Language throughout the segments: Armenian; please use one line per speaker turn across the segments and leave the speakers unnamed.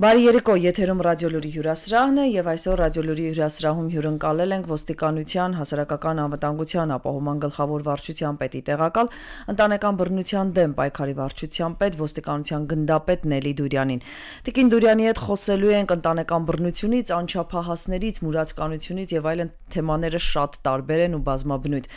Բարի երեկո, եթերում ռադիոլուրի հյուրասրահն է եւ այսօր ռադիոլուրի հյուրասրահում հյուրընկալել ենք ոստիկանության հասարակական անվտանգության ապահովման գլխավոր վարչության պետի տեղակալ ընտանեկան բռնության դեմ պայքարի վարչության պետ ոստիկանության գնդապետ Նելի Դուրյանին։ Տիկին Դուրյանի հետ խոսելու ենք ընտանեկան բռնությունից, անչափահասներից, մուրացկանությունից եւ այլն թեմաները շատ տարբեր են ու բազմաբնույթ։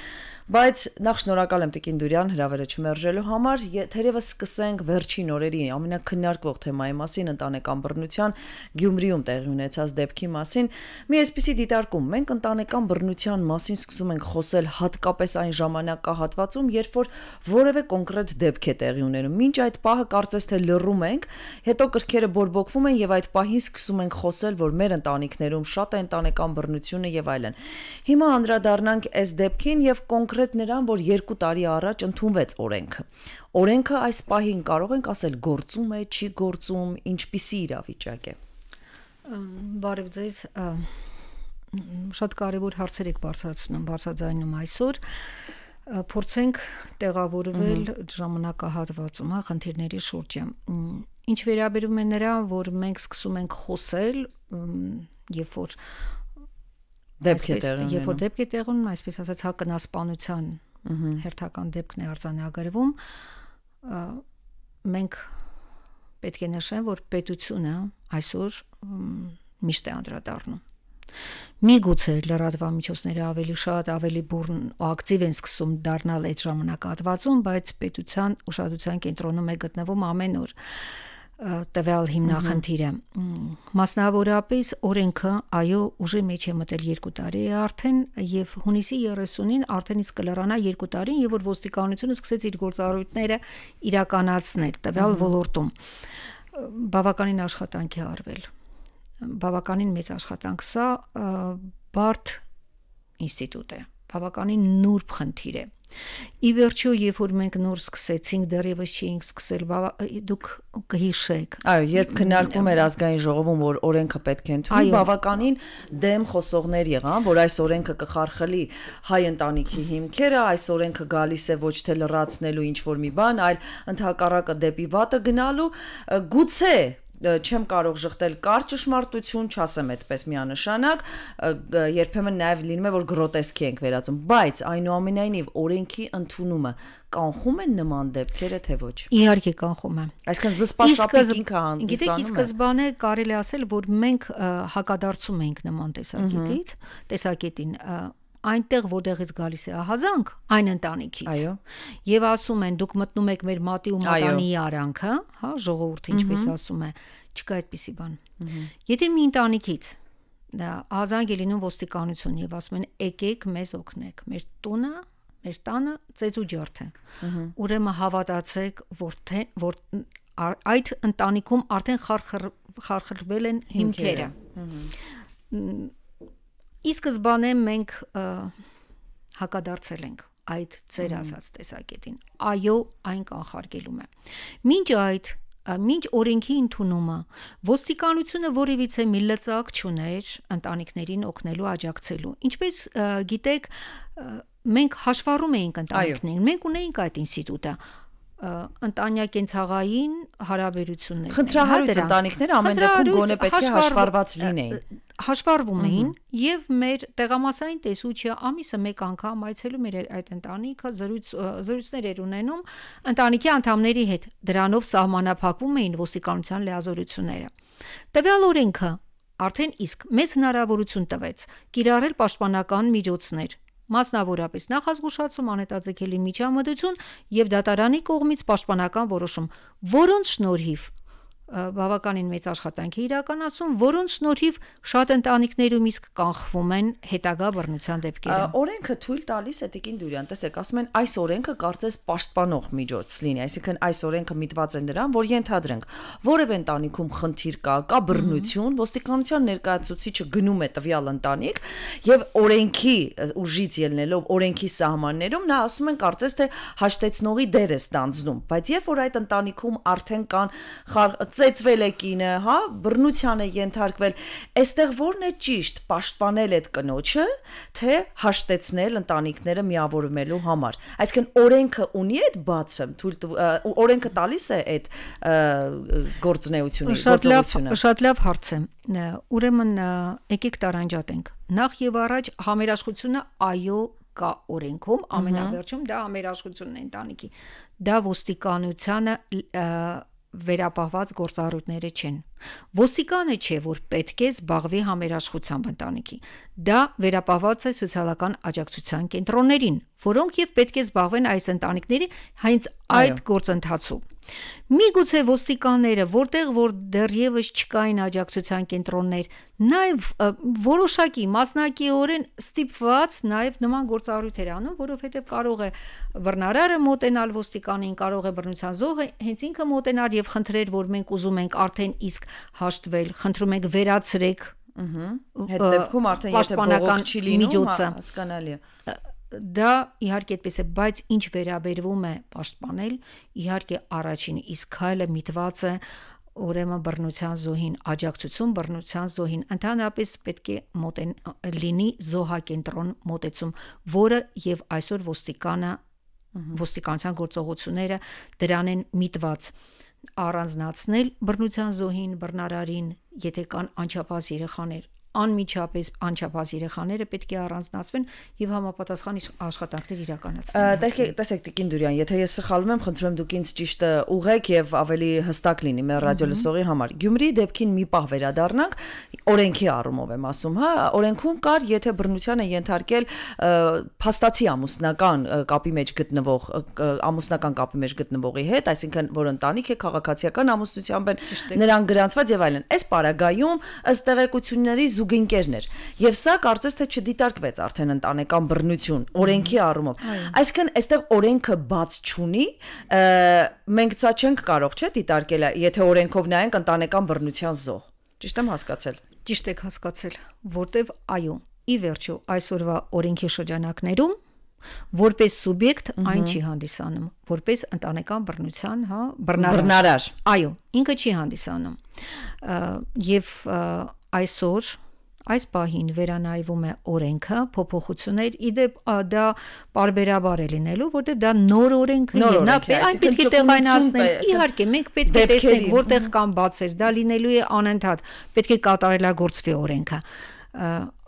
Բայց նախ շնորհակալ եմ Տիկին Դուրյան հրավերը չմերժելու համար։ Թերևս սկսենք վերջին օրերի ամենակնարկվող թեմայի մասին՝ ընտանեկան բռնության Գյումրիում տեղի ունեցած դեպքի մասին։ Մի այսպիսի դիտարկում մենք ընտանեկան բռնության մասին սկսում ենք խոսել հատկապես այն ժամանակահատվածում, երբ որ որևէ կոնկրետ դեպք է տեղի ունենում։ Մինչ այդ պահը կարծես թե լռում ենք, հետո կրքերը բորբոքվում են եւ այդ պահին սկսում ենք խոսել, որ մեր ընտանիքներում շատ է ընտանեկան բռնությունը եւ այլն։ Հիմա անդրադառնանք այս դեպքին եւ կոնկրետ կոնկրետ նրան, որ 2 տարի առաջ ընդունվեց օրենքը։ Օրենքը այս պահին կարող ենք ասել գործում է, չի գործում, ինչպիսի իրավիճակ է։
Բարև ձեզ, շատ կարևոր հարցեր եք բարձրացնում, բարձրաձայնում այսօր փորձենք տեղավորվել ժամանակահատվածում հա խնդիրների շուրջը։ Ինչ վերաբերում է նրան, որ մենք սկսում ենք խոսել, երբ որ
դեպք է տեղի ունենում։ Երբ որ
դեպք է տեղի ունենում, այսպես ասած, հակնասպանության հերթական դեպքն է արձանագրվում, մենք պետք է նշենք, որ պետությունը այսօր միշտ է անդրադառնում։ Մի գուցե լրատվամիջոցները ավելի շատ, ավելի բուրն ու ակտիվ են սկսում դառնալ այդ ժամանակահատվածում, բայց պետության ուշադրության կենտրոնում է գտնվում ամեն օր։ ու տվյալ հիմնախնդիրը։ Մասնավորապես օրենքը, այո, ուժի մեջ է մտել 2 տարի է արդեն եւ հունիսի 30-ին արդեն իսկ կլրանա 2 տարին, երբ որ ոստիկանությունը սկսեց իր գործառույթները իրականացնել տվյալ ոլորտում։ Բավականին աշխատանք է արվել։ Բավականին մեծ աշխատանք սա բարդ ինստիտուտ է։ Բավականին նուրբ խնդիր է։ Ա, Ի վերջո, երբ որ մենք նոր սկսեցինք, դեռևս չէինք սկսել, բա դուք կհիշեք։
Այո, երբ քննարկում էր ազգային ժողովում, որ օրենքը պետք է ընդունի, բավականին դեմ խոսողներ եղան, որ այս օրենքը կխարխլի հայ ընտանիքի հիմքերը, այս օրենքը գալիս է ոչ թե լրացնելու ինչ որ մի բան, այլ ընդհակառակը դեպի վատը գնալու, գուցե չեմ կարող շղթել կար ճշմարտություն, չասեմ այդպես միանշանակ, երբեմն նաև լինում է որ գրոտեսկի ենք վերածում, բայց այնուամենայնիվ օրենքի ընդունումը կանխում են նման դեպքերը թե ոչ։
Իհարկե կանխում է։
Այսինքն զսպասապիկ ինքը հանդիսանում է։ Գիտեք, ի սկզբանե
կարելի ասել, որ մենք հակադարձում ենք նման տեսակետից, տեսակետին այնտեղ որտեղից գալիս է ահազանգ, այն ընտանիքից։ Այո։ Եվ ասում են, դուք մտնում եք մեր մատի ու մատանի արանքը, հա, հա, ժողովուրդը ինչպես ասում է, չկա այդպիսի բան։ Եթե մի ընտանիքից դա ահազանգ է լինում ոստիկանություն եւ ասում են եկեք մեզ օգնեք, մեր տունը մեր տանը ծեծ ու ջարդ է։ Ուրեմն հավատացեք, որ թե որ այդ ընտանիքում արդեն խարխր խարխրվել են հիմքերը։ Ի սկզբանե մենք հակադարձել ենք այդ ծեր ասած տեսակետին։ Այո, այն կանխարգելում է։ Մինչ այդ մինչ օրենքի ընդունումը ոստիկանությունը որևիցե մի լծակ չուներ ընտանիքներին օգնելու աջակցելու։ Ինչպես գիտեք, մենք հաշվառում էինք ընտանիքներին։ Մենք ունեինք այդ ինստիտուտը ընտանյակենց հաղային հարաբերություններ։ հա, Խնդրահարույց ընտանիքները ամեն դեպքում գոնե պետք է հաշվարված լինեին։ Հաշվարվում էին եւ մեր տեղամասային տեսուչը ամիսը մեկ անգամ այցելում էր այդ ընտանիքը, զրույց զրույցներ էր ունենում ընտանիքի անդամների հետ։ Դրանով սահմանափակվում էին ոստիկանության լիազորությունները։ Տվյալ օրենքը արդեն իսկ մեզ հնարավորություն տվեց կիրառել պաշտպանական միջոցներ Մասնավորապես նախազգուշացում, անհետաձգելի միջամտություն եւ դատարանի կողմից պաշտպանական որոշում, որոնց շնորհիվ բավականին մեծ աշխատանք է իրականացում, որոնց շնորհիվ շատ ընտանիքներում իսկ կանխվում են հետագա բռնության դեպքերը։
Օրենքը թույլ տալիս է Տիկին Դուրյան, տեսեք, ասում են այս օրենքը կարծես պաշտպանող միջոց լինի, այսինքն այս օրենքը միտված է նրան, որ ենթադրենք, որևէ ընտանիքում խնդիր կա, կա բռնություն, ոստիկանության ներկայացուցիչը գնում է տվյալ ընտանիք եւ օրենքի ուժից ելնելով օրենքի սահմաններում նա ասում են կարծես թե հաշտեցնողի դեր է ստանձնում, բայց երբ որ այդ ընտանիքում արդեն կան ծեծվել է կինը, հա, բռնության է ենթարկվել։ Այստեղ ո՞րն է ճիշտ՝ պաշտպանել այդ կնոջը, թե հաշտեցնել ընտանիքները միավորվելու համար։ Այսինքն օրենքը ունի այդ բացը, թույլ օրենքը տալիս է այդ գործնեությունը, գործողությունը։
Շատ լավ հարց է։ Ուրեմն եկեք տարանջատենք։ Նախ եւ առաջ համերաշխությունը այո կա օրենքում, ամենավերջում դա համերաշխությունն է ընտանիքի։ Դա ոստիկանությանը վերապահված գործառույթները չեն։ Ոստիկանը չէ, որ պետք է զբաղվի համերաշխությամբ ընտանիքի։ Դա վերապահված է սոցիալական աջակցության կենտրոններին, որոնք եւ պետք է զբաղվեն այս ընտանիքների հենց այդ գործընթացում։ Միգուցե ոստիկանները, որտեղ որ դեռևս չկային աջակցության կենտրոններ, նաև որոշակի մասնակիորեն ստիպված նաև նման գործառույթեր անում, որովհետև կարող է բռնարարը մոտենալ ոստիկանին, կարող է բռնության զոհը հենց ինքը մոտենալ եւ խնդրել, որ մենք ուզում ենք արդեն իսկ հաշտվել, խնդրում ենք վերացրեք Ահա։ Այդ դեպքում արդեն եթե բողոք չի լինում,
հասկանալի է
դա իհարկե այդպես է, բայց ինչ վերաբերվում է պաշտպանել, իհարկե առաջին իսկ քայլը միտված է ուրեմն բռնության զոհին աջակցություն բռնության զոհին ընդհանրապես պետք է մոտեն լինի զոհակենտրոն մոտեցում, որը եւ այսօր ոստիկանը ոստիկանության գործողությունները դրան են միտված առանձնացնել բռնության զոհին, բռնարարին, եթե կան անչափահաս երեխաներ, անմիջապես անչափահաս երեխաները պետք է առանձնացվեն եւ համապատասխան աշխատանքներ իրականացվեն։
Տեսեք Տիկին Դուրյան, եթե ես սխալվում եմ, խնդրում եմ դուք ինձ ճիշտը ուղեք եւ ավելի հստակ լինի մեր ռադիոլսողի համար։ Գյումրիի դեպքին մի պահ վերադառնանք, օրենքի առումով եմ ասում, հա, օրենքում կար, եթե բռնությանը ենթարկել փաստացի ամուսնական կապի մեջ գտնվող ամուսնական կապի մեջ գտնվողի հետ, այսինքն որ ընտանիք է քաղաքացիական ամուսնությամբ են նրանք գրանցված եւ այլն։ Այս պարագայում ըստ տեղեկությունների զուգընկերներ։ Եվ սա կարծես թե չդիտարկվեց արդեն ընտանեկան բռնություն օրենքի առումով։ Այսինքն այստեղ օրենքը բաց չունի, մենք ցա չենք կարող, չէ՞, դիտարկել, եթե օրենքով նայենք ընտանեկան բռնության զոհ։ Ճիշտ եմ հասկացել։ Ճիշտ եք հասկացել, որտեվ այո,
ի վերջո այսօրվա օրենքի շրջանակներում որպես սուբյեկտ այն չի հանդիսանում, որպես ընտանեկան բռնության, հա, բռնարար։ Այո, ինքը չի հանդիսանում։ Եվ այսօր Այս պահին վերանայվում է օրենքը, փոփոխություններ, իդեպ դա parberabar է լինելու, որտեղ դա նոր օրենքն է, նա այն պետք է տեղայնացնեն։ Իհարկե, մենք պետք է տեսնենք, որտեղ կան բացեր, դա լինելու է անընդհատ, պետք է կատարելագործվի օրենքը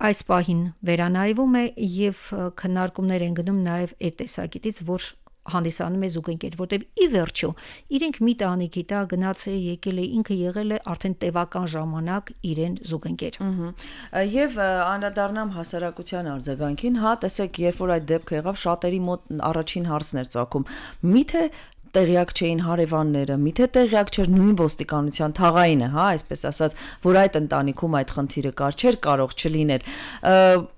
այս պահին վերանայվում է եւ քննարկումներ են գնում նաեւ այդ տեսակետից, որ հանդիսանում է զուգընկեր, որտեվ ի վերջո իրենք մի տանիքի տա գնաց է եկել է ինքը
եղել է արդեն տևական ժամանակ իրեն զուգընկեր։ Եվ անդրադառնամ հասարակության արձագանքին, հա, տեսեք, երբ որ այդ դեպքը եղավ, շատերի մոտ առաջին հարցն էր ցակում. միթե տեղյակ չէին հարևանները, միթե տեղյակ չէր նույն ոստիկանության թաղայինը, հա, այսպես ասած, որ այդ ընտանիքում այդ խնդիրը կար, չէր կարող չլինել։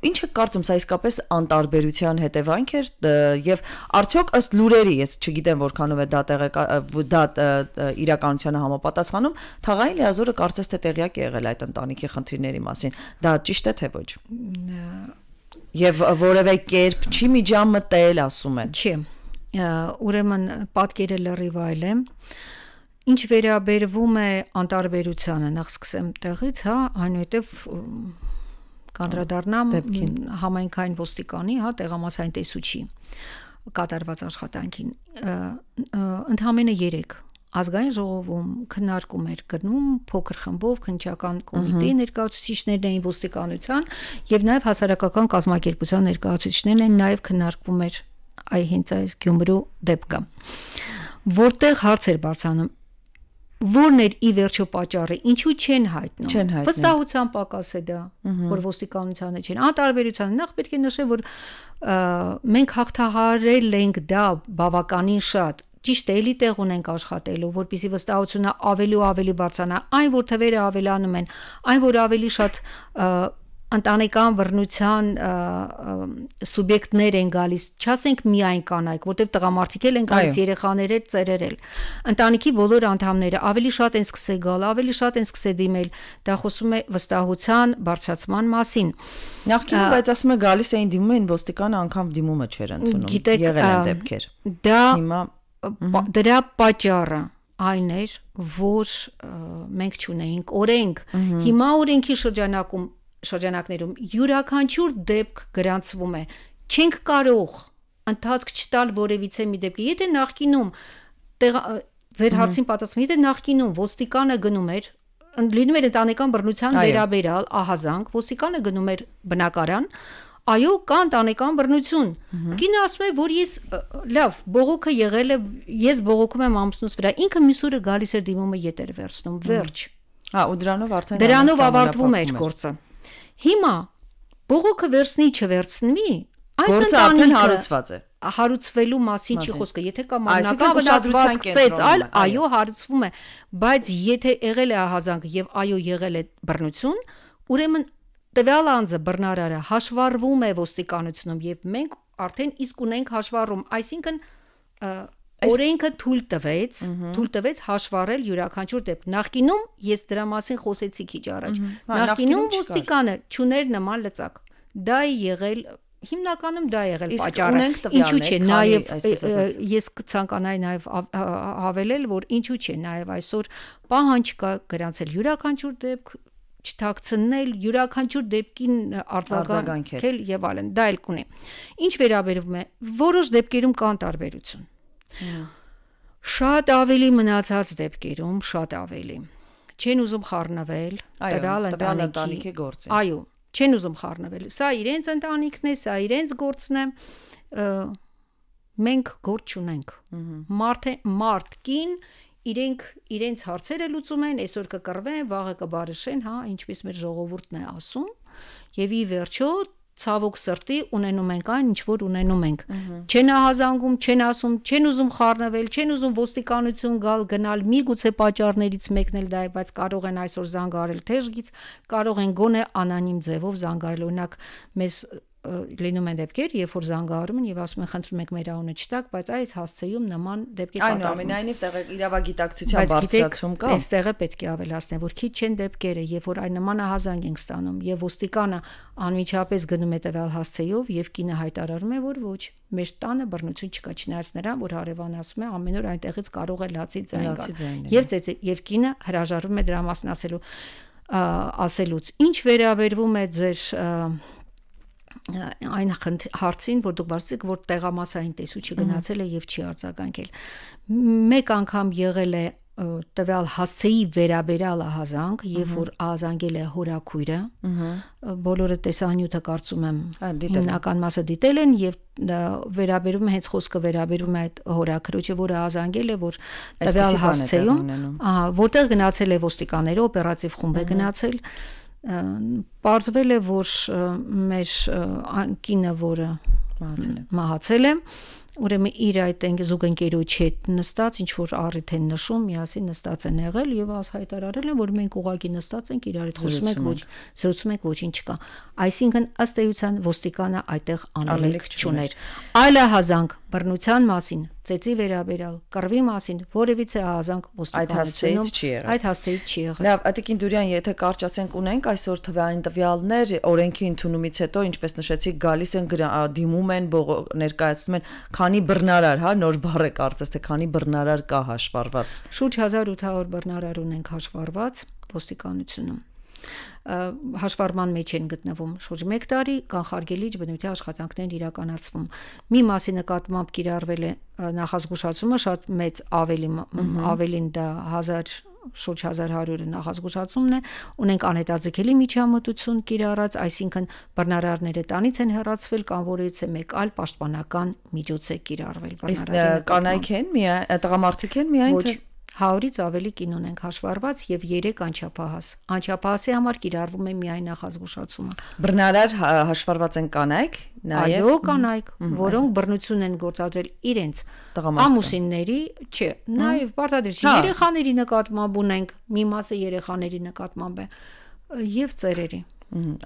Ինչ է կարծում, սա իսկապես անտարբերության հետևանք էր եւ արդյոք ըստ լուրերի, ես չգիտեմ որքանով է դա դա իրականությանը համապատասխանում, թաղային լիազորը կարծես թե տեղյակ է եղել այդ ընտանիքի խնդիրների մասին։ Դա ճիշտ է թե ոչ։ Եվ որևէ կերպ չի միջամտել, ասում են։ Չի
ուրեմն պատկերը լրիվ այլ է։ Ինչ վերաբերվում է անտարբերությանը, նախ սկսեմ տեղից, հա, այնուհետև կանդրադառնամ համայնքային ոստիկանի, հա, տեղամասային տեսուչի կատարված աշխատանքին։ Ընդհանրապես 3 ազգային ժողովում քննարկում էր գնում փոքր խմբով քննչական կոմիտեի ներկայացուցիչներն էին ոստիկանության եւ նաեւ հասարակական կազմակերպության ներկայացուցիչներն են նաեւ քննարկվում էր այ հենց այս Գյումրու դեպքը որտեղ հարց էր բարձանում Որն էր ի վերջո պատճառը, ինչու չեն հայտնում։ Չեն հայտնում։ Վստահության պակաս է դա, որ ոստիկանությանը չեն։ Անտարբերությանը նախ պետք է նշել, որ մենք հաղթահարել ենք դա բավականին շատ ճիշտ է, էլի տեղ ունենք աշխատելու, որpիսի վստահությունը ավելի ու ավելի բարձրանա, այն որ թվերը ավելանում են, այն որ ավելի շատ ընտանեկան բռնության սուբյեկտներ են գալիս, չասենք միայն կանայք, որտեվ տղամարդիկ էլ են գալիս, երեխաներ էլ, ծերեր էլ։ Ընտանիքի բոլոր անդամները ավելի շատ են սկսել գալ, ավելի շատ են սկսել դիմել։ Դա խոսում է վստահության բարձրացման մասին։ Նախքին բայց
ասում է գալիս էին դիմում էին ոստիկան անգամ դիմումը չէր ընդունում։ Եղել են դեպքեր։ Դա հիմա դրա պատճառը այն էր, որ
մենք ճունեինք օրենք։ Հիմա օրենքի շրջանակում շրջանակներում յուրաքանչյուր դեպք գրանցվում է։ Չենք կարող ընթացք չտալ որևիցե մի դեպքի։ Եթե նախկինում տեղ, ձեր հարցին պատասխան, եթե նախկինում ոստիկանը գնում էր լինում էր ընտանեկան բռնության վերաբերալ ահազանգ, ոստիկանը գնում էր բնակարան, այո, կա ընտանեկան բռնություն։ Կինը ասում է, որ ես լավ, բողոքը եղել է, ես բողոքում եմ ամուսնուս վրա։ Ինքը միսուրը գալիս էր դիմումը յետեր վերցնում, վերջ։
Հա, ու դրանով արդեն դրանով ավարտվում էր գործը։
Հիմա բողոքը վերցնի չվերցնվի, այս ընտանիքը հարուցված է հարուցվելու մասին չի խոսքը, եթե կա մարմնական վնասվածք ծեծ, այլ այո հարուցվում է, բայց եթե եղել է ահազանգ եւ այո եղել է բռնություն, ուրեմն տվյալ անձը բռնարարը հաշվառվում է ոստիկանությունում եւ մենք արդեն իսկ ունենք հաշվառում, այսինքն Օրենքը թույլ տվեց, թույլ տվեց հաշվառել յուրաքանչյուր դեպք։ Նախկինում ես դրա մասին խոսեցի քիչ առաջ։ Նախկինում ոստիկանը ճուներ նման լծակ։ Դա է եղել հիմնականում դա եղել պատճառը ինչու՞ չէ նաև ես ցանկանայի նաև հավելել որ ինչու՞ չէ նաև այսօր պահանջ կա գրանցել յուրաքանչյուր դեպք չթաքցնել յուրաքանչյուր դեպքին արձագանքել եւ այլն դա էլ կունի ինչ վերաբերվում է որոշ դեպքերում կան տարբերություն Շատ ավելի մնացած դեպքերում շատ ավելի չեն ուզում խառնվել տվյալ ընտանիքի գործին։ Այո, չեն ուզում խառնվել։ Սա իրենց ընտանիքն է, սա իրենց գործն է։ Մենք գործ չունենք։ Մարդ է, մարդ կին իրենք իրենց հարցերը լուծում են, այսօր կկռվեն, վաղը կբարեշեն, հա, ինչպես մեր ժողովուրդն է ասում։ Եվ ի վերջո ցավոք սրտի ունենում ենք այն, ինչ որ ունենում ենք։ Չեն ահազանգում, չեն ասում, չեն ուզում խառնվել, չեն ուզում ոստիկանություն գալ, գնալ, մի գուցե պատճառներից մեկն էլ դա է, բայց կարող են այսօր զանգարել թեժից, կարող են գոնե անանիմ ձևով զանգարել, օրինակ, մեզ լինում են դեպքեր, երբ որ զանգահարում են եւ ասում են խնդրում եք մեր անունը չտակ, բայց այս հասցեում նման դեպքի կատարվում։ Այնուամենայնիվ
տեղը իրավագիտակցության բարձրացում կա։ Բայց
այստեղը պետք է ավելացնել, որ քիչ են դեպքերը, երբ որ այն նման ահազանգ ենք ստանում եւ ոստիկանը անմիջապես գնում է տվյալ հասցեով եւ կինը հայտարարում է, որ ոչ, մեր տանը բռնություն չկա, չնայած նրան, որ հարևան ասում է ամեն օր այնտեղից կարող է լացի ձայն գա։ հա։ Եվ եւ կինը հրաժարվում է դրա մասին ասելու ասելուց։ Ինչ վերաբերվում է ձեր այն հարցին, որ դուք բացեք, որ տեղամասային տեսուչի գնացել է եւ չի արձագանքել։ Մեկ անգամ եղել է տվյալ հասցեի վերաբերալ ահազանգ, երբ որ ահազանգել է հորակույրը, բոլորը տեսանյութը կարծում եմ հիմնական մասը դիտել են եւ վերաբերում հենց խոսքը վերաբերում է այդ հորակրոջը, որը ահազանգել է, որ տվյալ հասցեում, ահա, որտեղ գնացել է ոստիկաները, օպերատիվ խումբ է գնացել, ահա Պարզվել է, որ մեր անկինը, որը մահացել է, մահացել է Ուրեմն իր այդ զուգընկերոջ հետ նստած ինչ որ առիթ են նշում, միասին նստած են եղել եւ հայտարարել են, որ մենք ուղակի նստած ենք իրար հետ խոսում ենք, ոչ զրուցում ենք, ոչինչ չկա։ Այսինքն ըստ էության ոստիկանը այդտեղ անելիք չուներ։ Այլահազանգ բռնության մասին
ծեծի վերաբերյալ կռվի մասին որևիցե ահազանգ ոստիկանությունում այդ հասցեից չի եղել։ Լավ, Ատիկ Ինդուրյան, եթե կարճ ասենք ունենք այսօր թվային տվյալներ օրենքի ընդունումից հետո, ինչպես նշեցի, գալիս են դիմում են ներկայացնում են քանի բռնարար, հա, նոր բառ է կարծես թե քանի բռնարար կա հաշվառված։
Շուրջ 1800 բռնարար ունենք հաշվառված ոստիկանությունում հաշվառման մեջ են գտնվում։ Շուրջ 1 տարի կանխարգելիչ բնույթի աշխատանքներն իրականացվում։ Մի մասի նկատմամբ կիրառվել է նախազգուշացումը շատ մեծ ավելի ավելին դա 1000 շուրջ 1100-ը նախազգուշացումն է, ունենք անհետաձգելի միջամտություն կիրառած, այսինքն բռնարարները տանից են հեռացվել կամ որից է մեկ այլ պաշտպանական միջոց է կիրառվել բռնարարի։ Իսկ կանայք
են, տղամարդիկ
են միայն թե 100-ից ավելի կին ունենք հաշվառված եւ 3 անչափահաս։ Անչափահասի համար կիրառվում է միայն նախազգուշացումը։
Բռնարար հաշվառված են կանայք, նաեւ Այո, կանայք,
որոնք բռնություն են գործադրել իրենց
ամուսինների, չէ, նաեւ
բարդադրիչ երեխաների նկատմամբ ունենք, մի մասը երեխաների նկատմամբ է եւ ծերերի։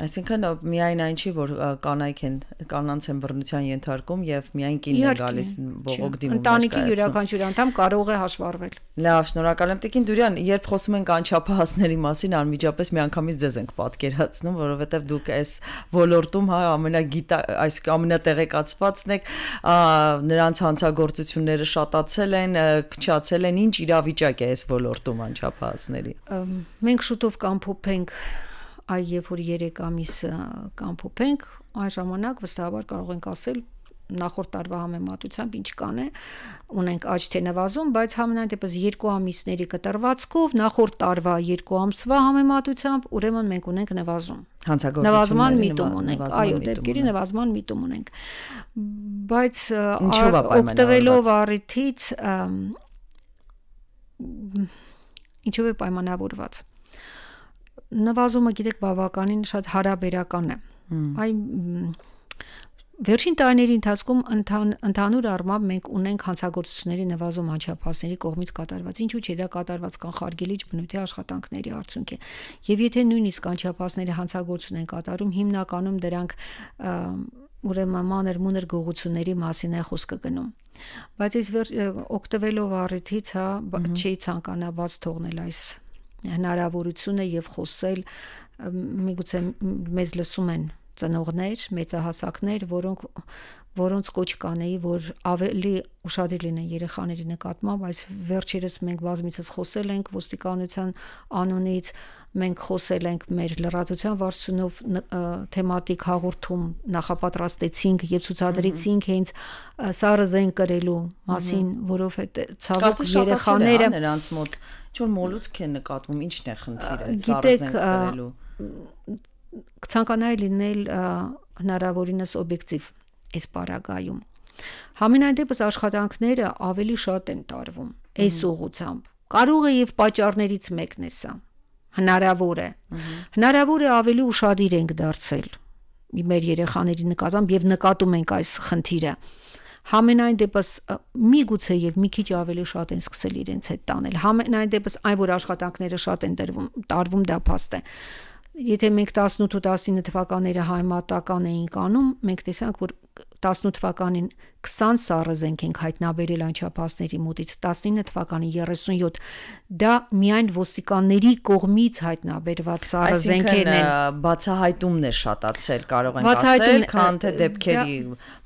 Այսինքն միայն այն չի, որ կանայք են կանանց են բռնության ենթարկում եւ միայն կինն է գալիս բողոք դիմում։ Ընտանիքի յուրաքանչյուր
անդամ կարող է հաշվարվել։
Լավ, շնորհակալ եմ Տիկին Դուրյան, երբ խոսում ենք անչափահասների մասին, անմիջապես միանգամից ձեզ ենք պատկերացնում, որովհետեւ դուք այս ոլորտում հա ամենագիտա, այս ամենատեղեկացվածն եք, նրանց հանցագործությունները շատացել են, քչացել են, ինչ իրավիճակ է այս ոլորտում անչափահասների։
Մենք շուտով կամփոփենք այ երբ որ 3 ամիս կամփոփենք, այն ժամանակ վստահաբար կարող ենք ասել նախորդ տարվա համեմատությամբ ինչ կան է ունենք աճ թե նվազում, բայց համենայնդեպս 2 ամիսների կտրվածքով նախորդ տարվա 2 ամսվա համեմատությամբ ուրեմն մենք ունենք նվազում։
Նվազման միտում ունենք, այո, դեպքերի
նվազման միտում ունենք։ Բայց օգտվելով առիթից ինչով է պայմանավորված նվազումը գիտեք բավականին շատ հարաբերական է։ Այ Վերջին տարիների ընթացքում ընդհան, ընդհանուր առմամբ մենք ունենք հանցագործությունների նվազում հաջապասների կողմից կատարված, ինչու՞ չէ դա կատարված կանխարգելիչ բնույթի աշխատանքների արդյունք է։ Եվ եթե նույնիսկ հաջապասները հանցագործություն են կատարում, հիմնականում դրանք ուրեմն մանր մուներ գողությունների մասին է խոսքը գնում։ Բայց այս օկտվելով առիթից, հա, չի ցանկանա բաց թողնել այս հնարավորությունը եւ խոսել միգուցե մեզ լսում են ծնողներ, մեծահասակներ, որոնք որոնց կոչ կանեի, որ ավելի ուշադիր լինեն երեխաների նկատմամբ, այս վերջերս մենք բազմիցս խոսել ենք ոստիկանության անունից, մենք խոսել ենք մեր լրատվության վարչությունով թեմատիկ հաղորդում նախապատրաստեցինք եւ ցուցադրեցինք հենց սարզեն կրելու մասին, որովհետեւ ցավոք հա, երեխաները նրանց մոտ
ինչ որ մոլուցք են նկատվում, ի՞նչն է խնդիրը սարզեն կրելու
ցանկանայի լինել հնարավորինս օբյեկտիվ այս պարագայում։ Համենայնդեպս աշխատանքները ավելի շատ են տարվում այս ուղությամբ։ Կարող է եւ պատճառներից մեկն է սա։ Հնարավոր է։ Հնարավոր է ավելի ուրախadir ենք դարձել մեր երեխաների նկատմամբ եւ նկատում ենք այս խնդիրը համենայն դեպս մի գուցե եւ մի քիչ ավելի շատ են սկսել իրենց հետ տանել։ Համենայն դեպս այն որ աշխատանքները շատ են դրվում, տարվում դա փաստ է։ Եթե մենք 18 ու 19 թվականները հայ մատական էինք անում, մենք տեսանք, որ 18 թվականին 20 սառը զենք ենք հայտնաբերել անչափահասների մոտից 19 թվականի 37 դա միայն ոստիկանների կողմից հայտնաբերված սառը զենքերն են
բացահայտումն է շատացել կարող ենք ասել քան թե դեպքերի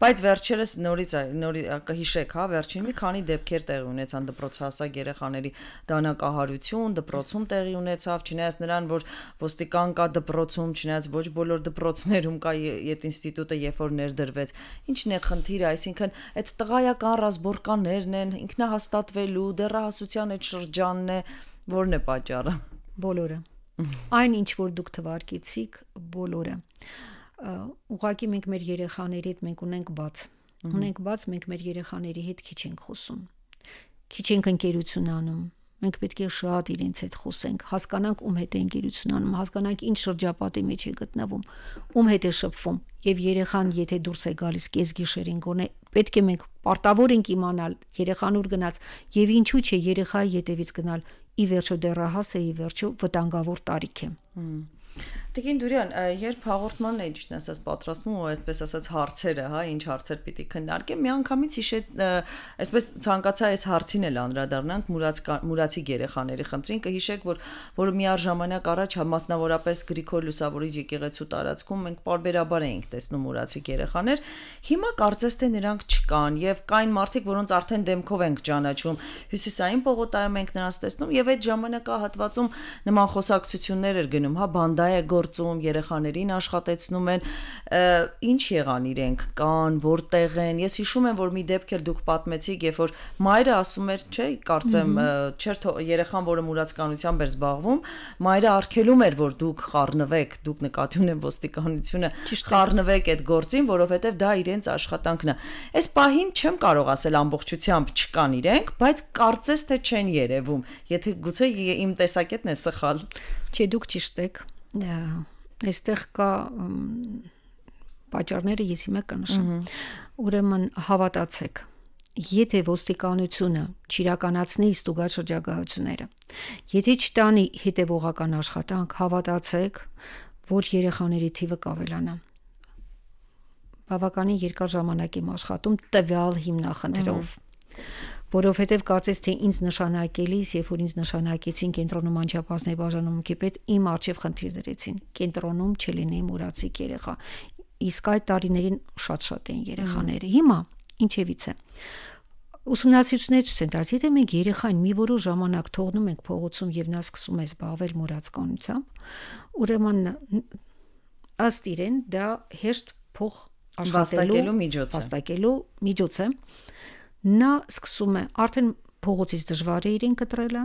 բայց վերջերս նորից նորի կհիշեք հա վերջին մի քանի դեպքեր տեղի ունեցան դպրոցահասակ երեխաների դանակահարություն դպրոցում տեղի ունեցավ չնայած նրան որ ոստիկան կա դպրոցում չնայած ոչ բոլոր դպրոցներում կա ետ ինստիտուտը երբ որ ներդրվեց ինչն է խնդիրը այսինքն են, այդ տղայական ռազմորկաներն են, ինքնահաստատվելու, դեռահասության այդ շրջանն է, որն է պատճառը։ Բոլորը։ Այն ինչ որ դուք թվարկեցիք, բոլորը։
Ուղղակի մենք մեր երեխաների հետ մենք ունենք բաց։ Ունենք բաց, մենք մեր երեխաների հետ քիչ ենք խոսում։ Քիչ ենք ընկերություն անում Մենք պետք է շատ իրենց հետ խոսենք, հասկանանք ում հետ է ընկերություն անում, հասկանանք ինչ շրջապատի մեջ է գտնվում, ում հետ է շփվում, եւ երեխան եթե դուրս է գալիս կես գիշերին գոնե, պետք է մենք պարտավոր ենք իմանալ երեխան ուր գնաց եւ ինչու՞ չէ երեխայի ետևից գնալ։ Ի վերջո դեռահաս է, ի վերջո վտանգավոր տարիք է։
Տիկին Դուրյան, երբ հաղորդման էի ճիշտ ասած պատրաստվում ու այդպես ասած հարցերը, հա, ինչ հարցեր պիտի քննարկեմ, միանգամից հիշեց, այսպես ցանկացա այս հարցին էլ անդրադառնանք մուրաց մուրացի երեխաների խնդրին, կհիշեք, որ որ մի արժամանակ առաջ հա, մասնավորապես Գրիգոր Լուսավորիչ եկեղեցու տարածքում մենք բարբերաբար էինք տեսնում մուրացի երեխաներ, հիմա կարծես թե նրանք չկան եւ կային մարդիկ, որոնց արդեն դեմքով ենք ճանաչում։ Հյուսիսային Պողոտայում ենք նրանց տեսնում եւ այդ ժամանակահատվածում նման խոսակցություններ էր գնում, հա, բանդայա գոր գործում, երեխաներին աշխատեցնում են, ինչ եղան իրենք, կան, որտեղ են։ Ես հիշում եմ, որ մի դեպք էլ դուք պատմեցիք, երբ որ մայրը ասում էր, չէ, կարծեմ, չէր երեխան, որը մուրացկանությամբ էր զբաղվում, մայրը արգելում էր, որ դուք խառնվեք, դուք նկատի ունեմ ոստիկանությունը, խառնվեք այդ գործին, որովհետև դա իրենց աշխատանքն է։ Այս պահին չեմ կարող ասել ամբողջությամբ չկան իրենք, բայց կարծես թե չեն երևում։ Եթե գուցե իմ տեսակետն է սխալ։ Չէ, դուք ճիշտ եք այստեղ կա
պատճառները ես հիմա կանշեմ։ Ուրեմն հավատացեք, եթե ոստիկանությունը ճիրականացնի ստուգար շրջագայությունները, եթե չտանի հետևողական աշխատանք, հավատացեք, որ երեխաների թիվը կավելանա բավականին երկար ժամանակ եմ աշխատում տվյալ հիմնախնդրով։ Ահա որովհետև կարծես թե ինձ նշանակելիս, երբ որ ինձ նշանակեցին կենտրոնում անչափահասների բաժանմունքի պետ, իմ արժեվ խնդիր դրեցին։ Կենտրոնում չլինեի մուրացիկ երեխա։ Իսկ այդ տարիներին շատ-շատ էին երեխաները։ Հիմա ինչևիցե ուսումնասիրություններ ցույց են տալիս, եթե մենք երեխային մի որոշ ժամանակ թողնում ենք փողոցում եւ նա սկսում է զբաղվել մուրացկանությամբ, ուրեմն ըստ իրեն դա հեշտ փող աշխատելու միջոց է։ Հաստակելու միջոց է։ Նա սկսում է արդեն փողոցից դժվար է իրեն կտրելը։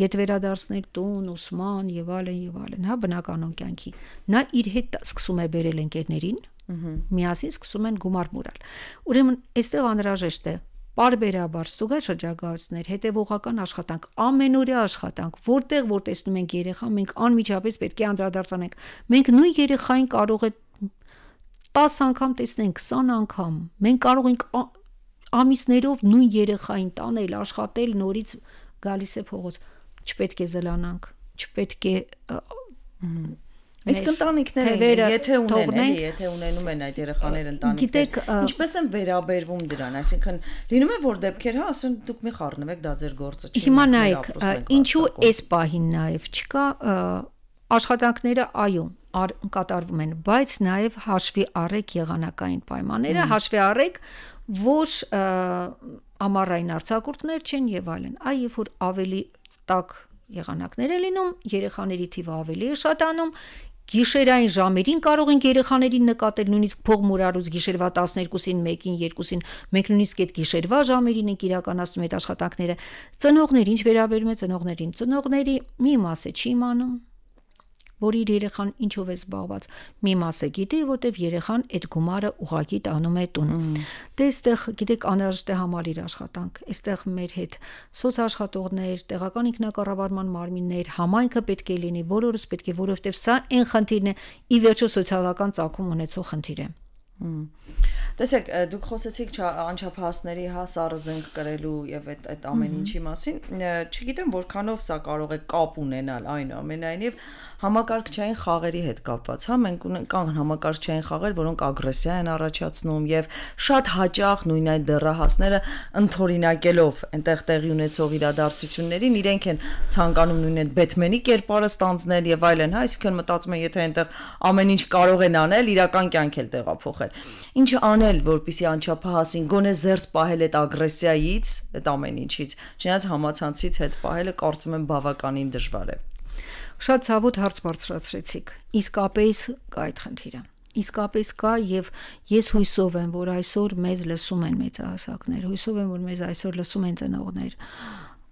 Ետ վերադարձնել տուն, ուսման եւ այլն եւ այլն, հա բնականոն կյանքի։ Նա իր հետ սկսում է բերել ընկերներին, միասին սկսում են գումար մուրալ։ Ուրեմն այստեղ անհրաժեշտ է բարբերաբար ստուգել շրջակայություններ, հետևողական աշխատանք, ամենօրյա աշխատանք, որտեղ որ տեսնում ենք երեխա, մենք անմիջապես պետք է անդրադարձանենք։ Մենք նույն երեխային կարող է 10 անգամ տեսնենք, 20 անգամ։ Մենք կարող ենք ամիսներով նույն երեխային տանել, աշխատել, նորից գալիս է փողոց։ Չպետք է զլանանք, չպետք է
Իսկ ընտանիքները եթե ունեն, էլի, եթե ունենում են այդ երեխաներ ընտանիքներ, ինչպես են վերաբերվում դրան, այսինքն լինում է որ դեպքեր, հա, ասեն դուք մի խառնվեք, դա ձեր գործը չի։ Հիմա նայեք,
ինչու էս պահին նաև չկա աշխատանքները, այո, կատարվում են, բայց նաև հաշվի առեք եղանակային պայմանները, հաշվի առեք, որ ամառային արցակուրտներ չեն եւ այլն, այլ երբ որ ավելի տաք եղանակներ է լինում, երեխաների թիվը ավելի է շատանում, Գիշերային ժամերին կարող ենք երեխաներին նկատել նույնիսկ փողմուրարուց գիշերվա 12-ին, 1-ին, 2-ին, մենք նույնիսկ այդ գիշերվա ժամերին ենք իրականացնում այդ աշխատանքները։ Ծնողներ ինչ վերաբերում է ծնողներին, ծնողների մի մասը չի իմանում, որ իր երեխան ինչով է զբաղված։ Մի մասը գիտի, որտեվ երեխան այդ գումարը ուղակի տանում է տուն։ Դե այստեղ, գիտեք, անհրաժեշտ է համալիր աշխատանք։ Այստեղ մեր հետ սոցաշխատողներ, տեղական ինքնակառավարման մարմիններ, համայնքը պետք է լինի, բոլորս պետք է, որովհետև սա այն խնդիրն է, ի վերջո սոցիալական ծագում ունեցող խնդիր է։
Տեսեք, դուք խոսեցիք անչափահասների հա սարզենք կրելու եւ այդ այդ ամեն ինչի մասին։ Չգիտեմ որքանով սա կարող է կապ ունենալ այն ամենայնիվ համակարգչային խաղերի հետ կապված, հա մենք կան համակարգչային խաղեր, որոնք ագրեսիա են առաջացնում եւ շատ հաճախ նույն այդ դեռահասները ընթորինակելով այնտեղ տեղի ունեցող իրադարձություններին իրենք են ցանկանում նույն այդ Բեթմենի կերպարը ստանձնել եւ այլն, հա, այսինքն մտածում են, եթե այնտեղ ամեն ինչ կարող են անել, իրական կյանք էլ տեղափոխել կատարել։ Ինչ անել, որպիսի անչափահասին գոնե զերծ պահել այդ ագրեսիայից, այդ ամեն ինչից։ Չնայած համացանցից հետ պահելը կարծում եմ բավականին դժվար է։
Շատ ցավոտ հարց բարձրացրեցիք։ Իսկապես կա այդ խնդիրը իսկապես կա եւ ես հույսով եմ, որ այսօր մեզ լսում են մեծահասակներ, հույսով եմ, որ մեզ այսօր լսում են ծնողներ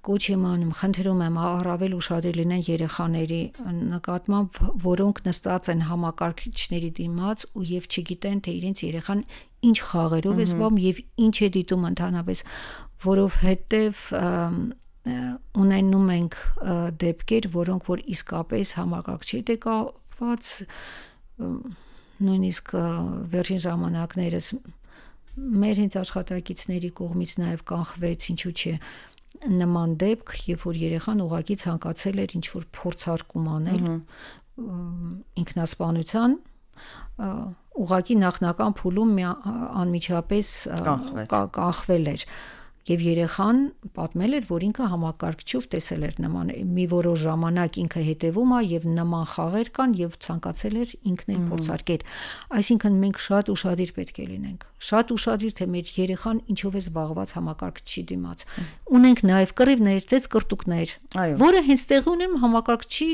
կոչ եմ անում, խնդրում եմ առավել ուշադիր լինեն երեխաների նկատմամբ, որոնք նստած են համակարգիչների դիմաց ու եւ չգիտեն, թե իրենց երեխան ինչ խաղերով է զբաղվում եւ ինչ է դիտում ընդհանրապես, որովհետեւ ունենում ենք դեպքեր, որոնք որ իսկապես համակարգչի հետ է կապված նույնիսկ վերջին ժամանակներս մեր հենց աշխատակիցների կողմից նաև կանխվեց, ինչու՞ չէ, նման դեպք, երբ որ երեխան ուղակի ցանկացել էր ինչ որ փորձարկում անել ինքնասպանության, ուղակի նախնական փուլում անմիջապես կանխվել էր։ կա, Եվ երեխան պատմել էր, որ ինքը համակարգչով տեսել էր նման մի որոշ ժամանակ ինքը հետևում է եւ նման խաղեր կան եւ ցանկացել էր ինքն էլ փորձարկել։ Այսինքն մենք շատ ուրախadir պետք է լինենք։ Շատ ուրախadir թե մեր երեխան ինչով է զբաղված համակարգչի դիմաց։ Ունենք նաեւ կռիվներ, ծեծ կրտուկներ, որը հենց տեղի ունեն համակարգչի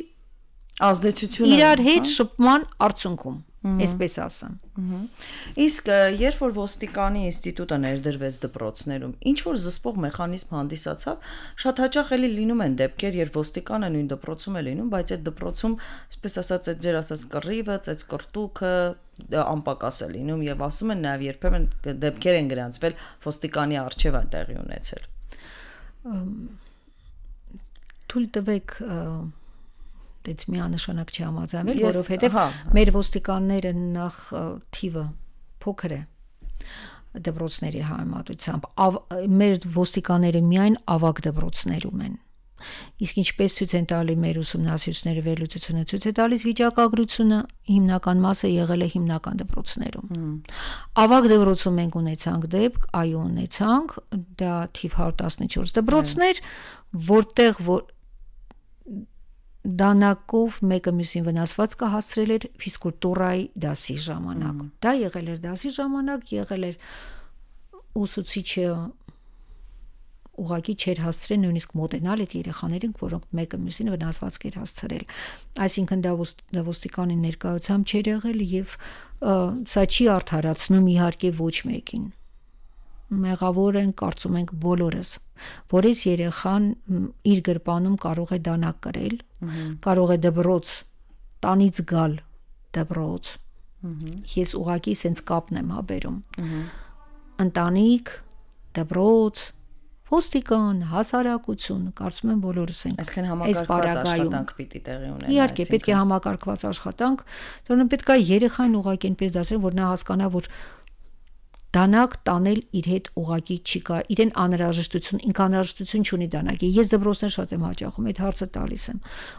ազդեցությունը իրար հետ հա։
շփման արդյունքում։ Այսպես ասեմ։
Իսկ երբ որ ոստիկանի ինստիտուտը ներդրվեց դպրոցներում, ինչ որ զսպող մեխանիզմ հանդիսացավ, շատ հաճախ էլի լինում են դեպքեր, երբ ոստիկանը նույն դպրոցում է լինում, բայց այդ դպրոցում, այսպես ասած, այդ ձեր ասած կռիվը, այդ կրտուկը անպակաս է լինում եւ ասում են նաեւ երբեմն դեպքեր են գրանցվել ոստիկանի արչեվ տեղի ունեցել։
Թույլ տվեք այդպես միանշանակ չի համաձայնվել, որովհետև հա, հա։ մեր ոստիկանները նախ թիվը փոքր է դպրոցների համատությամբ մեր ոստիկանները միայն ավակ դպրոցներում են Իսկ ինչպես ցույց են տալի մեր ուսումնասիրությունները վերլուծությունը ցույց է տալիս վիճակագրությունը հիմնական մասը եղել է հիմնական դպրոցներում։ Ավակ դպրոցում մենք ունեցանք դեպք, այո ունեցանք, դա թիվ 114 դպրոցներ, հա։ որտեղ որ դանակով մեկը մյուսին վնասված կհասցրել էր ֆիզկուլտուրայի դասի ժամանակ։ mm. Դա եղել էր դասի ժամանակ, եղել էր ուսուցիչը ուղակի չէր հասցրել նույնիսկ մոտենալ այդ երեխաներին, որոնք մեկը մյուսին վնասված կեր հասցրել։ Այսինքն դա ոստիկանի ներկայությամբ չէր եղել եւ սա չի արդարացնում իհարկե ոչ մեկին մեղավոր են կարծում ենք բոլորս, որ այս երեխան իր գրպանում կարող է դանակ կրել, Կարող է դբրոց տանից գալ դբրոց։ Ես ուղակի սենց կապն եմ հաբերում։ Ընտանիք, դբրոց, ոստիկան, հասարակություն, կարծում եմ բոլորս ենք։ Այսինքն համակարգված աշխատանք
պիտի տեղի ունենա։ Իհարկե, պետք
է համակարգված աշխատանք, որոնք պետք է երեխային ուղղակի այնպես դասել, որ նա հասկանա, որ դանակ տանել իր հետ ուղակի չի կա։ Իրեն անհրաժեշտություն, ինք անհրաժեշտություն չունի դանակի։ Ես դպրոցներ շատ եմ հաճախում, այդ հարցը տալիս եմ։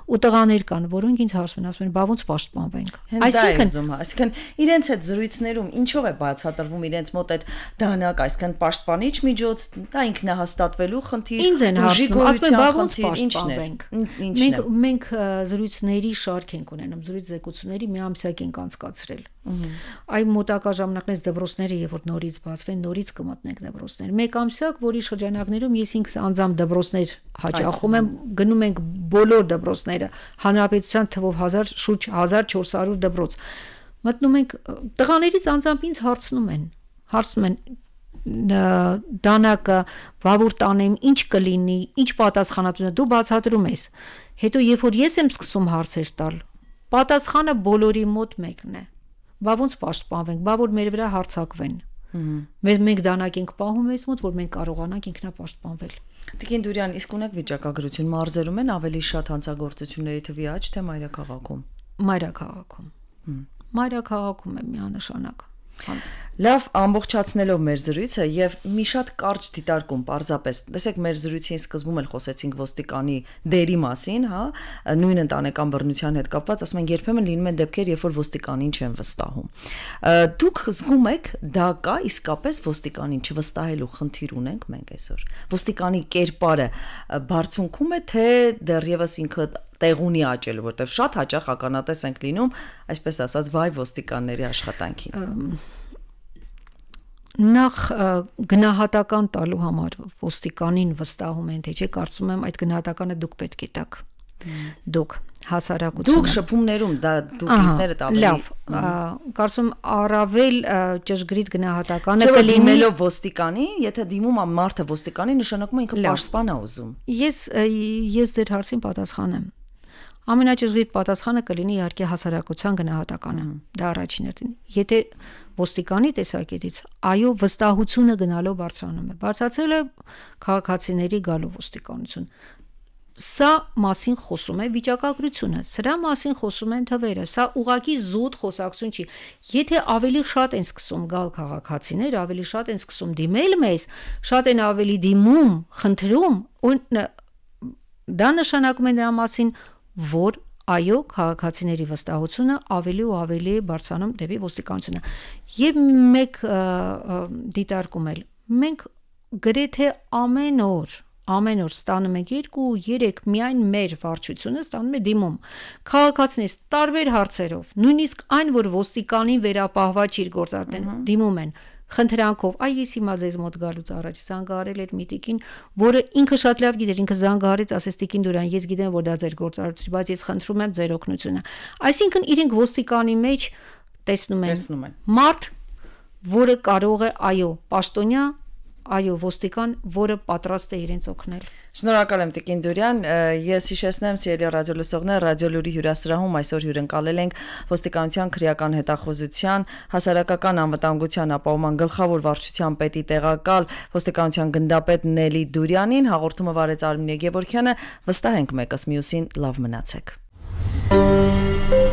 Ու տղաներ կան, որոնք ինձ հարցում են, ասում են, «Բա ո՞նց պաշտպանվենք»։ Այսինքն,
այսինքն իրենց այդ զրույցներում ինչով է բացատրվում իրենց մոտ այդ դանակ, այսինքն պաշտպանիչ միջոց, դա ինքնահաստատվելու խնդիր, ինձ են հարցում, ասում են, «Բա ո՞նց պաշտպանվենք»։ Մենք
մենք զրույցների շարք ենք ունենում, զրույց զեկուցությունների մի ամսյակ ենք անցկացրել Այ մոտակա ժամանակներից դպրոցները երբ որ նորից բացվեն, նորից կմտնենք դպրոցներ։ Մեկ ամսյակ, որի շրջանակներում ես ինքս անձամբ դպրոցներ հաճախում եմ, գնում ենք բոլոր դպրոցները, հանրապետության թվով 1000 շուրջ 1400 դպրոց։ Մտնում ենք տղաներից անձամբ ինձ հարցնում են, հարցնում են դանակը վավուր տանեմ, ինչ կլինի, ինչ պատասխանատվությունը դու բացատրում ես։ Հետո երբ որ ես եմ սկսում հարցեր տալ, պատասխանը բոլորի մոտ մեկն է բա ոնց պաշտպանվենք, բա որ մեր վրա հարցակվեն։ Մեզ մենք դանակ ենք պահում այս մոտ, որ մենք կարողանանք ինքնապաշտպանվել։
Տիկին Դուրյան, իսկ ունեք վիճակագրություն մարզերում են ավելի շատ հանցագործությունների թվի աճ, թե մայրաքաղաքում։
Մայրաքաղաքում։ Մայրաքաղաքում է միանշանակ։ Հա
Լավ, ամբողջացնելով մեր զրույցը եւ մի շատ կարճ դիտարկում, parzapes։ Տեսեք, մեր զրույցին սկզբում էլ խոսեցինք ոստիկանի դերի մասին, հա, նույն ընտանեկան բռնության հետ կապված, ասում են երբեմն լինում են դեպքեր, երբ որ ոստիկանին չեն վստահում։ Դուք զգում եք, դա կա իսկապես ոստիկանին չվստահելու խնդիր ունենք մենք այսօր։ Ոստիկանի կերպարը բարձունքում է, թե դեռևս ինքը տեղ ունի աճել, որտեղ շատ հաճախ ականատես ենք լինում, այսպես ասած, վայ ոստիկանների աշխատանքին
նախ գնահատական տալու համար ոստիկանին վստահում են թե չէ կարծում եմ այդ գնահատականը դուք պետք է տաք դուք հասարակությունը դուք
շփումներում դա դուք ինքներդ ավելի լավ
կարծում առավել ճշգրիտ գնահատականը կլինելով
ոստիկանի եթե դիմում է մարդը ոստիկանի նշանակում է ինքը պաշտպան է ուզում
ես ես ձեր հարցին պատասխանեմ Ամենաճշգրիտ պատասխանը կլինի իհարկե հասարակության գնահատականը։ Դա առաջինն է։ Եթե ոստիկանի տեսակետից այո վստահությունը գնալով բարձրանում է։ Բարձացել է քաղաքացիների գալով ոստիկանություն։ Սա մասին խոսում է վիճակագրությունը, սրա մասին խոսում են թվերը, սա ուղակի զուտ խոսակցություն չի։ Եթե ավելի շատ են սկսում գալ քաղաքացիներ, ավելի շատ են սկսում դիմել մեզ, շատ են ավելի դիմում, խնդրում, դա նշանակում է նրա մասին որ այո քաղաքացիների վստահությունը ավելի ու ավելի բարձրանում դեպի ոստիկանությունը եւ մեկ դիտարկում էլ մենք գրեթե ամեն օր ամեն օր ստանում ենք 2-3 միայն մեր վարչությունը ստանում է դիմում։ Քաղաքացիներից տարբեր հարցերով, նույնիսկ այն, որ ոստիկանին վերապահված իր գործարքն դիմում են։ Ահա խնդրանքով, այ ես հիմա ձեզ մոտ գալուց առաջ զանգահարել էր միտիկին, որը ինքը շատ լավ գիտեր, ինքը զանգահարեց ասես Տիկին Դուրան, ես գիտեմ, որ դա ձեր գործարարություն, բայց ես խնդրում եմ ձեր օգնությունը։ Այսինքն իրենք ոստիկանի մեջ տեսնում են։ Տեսնում են։ Մարդ, որը կարող է, այո, պաշտոնյա, այո, ոստիկան, որը պատրաստ է իրենց օգնել։
Շնորհակալ եմ Տիկին Դուրյան։ Ես հիշեցնեմ սիրելի ռադիոլսողներ, ռադիոլուրի հյուրասրահում այսօր հյուրընկալել ենք ոստիկանության քրեական հետախուզության, հասարակական անվտանգության ապահովման գլխավոր վարչության պետի տեղակալ ոստիկանության գնդապետ Նելի Դուրյանին հաղորդումը վարեց Արմինե Գևորքյանը։ Վստահ ենք մեկս մյուսին լավ մնացեք։ Thank you